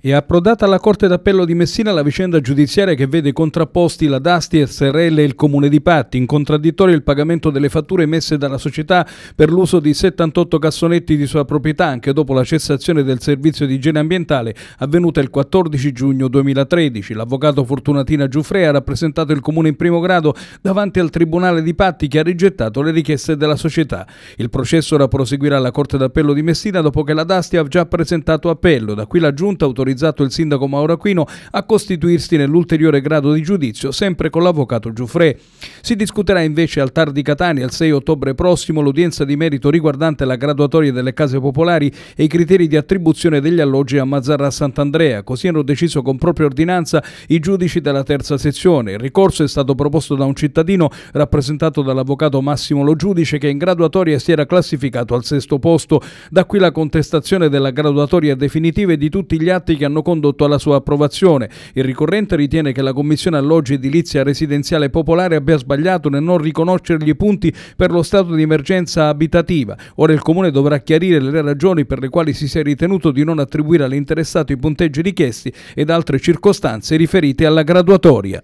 È approdata alla Corte d'Appello di Messina la vicenda giudiziaria che vede contrapposti la Dasti SRL e il Comune di Patti, in contraddittorio il pagamento delle fatture emesse dalla società per l'uso di 78 cassonetti di sua proprietà anche dopo la cessazione del servizio di igiene ambientale avvenuta il 14 giugno 2013. L'avvocato Fortunatina Giuffre ha rappresentato il Comune in primo grado davanti al Tribunale di Patti che ha rigettato le richieste della società. Il processo ora proseguirà alla Corte d'Appello di Messina dopo che la Dasti ha già presentato appello. Da qui la Giunta autorizza autorizzato il sindaco Mauro Aquino a costituirsi nell'ulteriore grado di giudizio, sempre con l'avvocato Giuffre. Si discuterà invece al TAR di Catania il 6 ottobre prossimo l'udienza di merito riguardante la graduatoria delle case popolari e i criteri di attribuzione degli alloggi a Mazzarra Sant'Andrea. Così hanno deciso con propria ordinanza i giudici della terza sezione. Il ricorso è stato proposto da un cittadino rappresentato dall'avvocato Massimo Lo Giudice che in graduatoria si era classificato al sesto posto. Da qui la contestazione della graduatoria definitiva e di tutti gli atti che hanno condotto alla sua approvazione. Il ricorrente ritiene che la Commissione Alloggi Edilizia Residenziale Popolare abbia sbagliato nel non riconoscergli i punti per lo stato di emergenza abitativa. Ora il Comune dovrà chiarire le ragioni per le quali si sia ritenuto di non attribuire all'interessato i punteggi richiesti ed altre circostanze riferite alla graduatoria.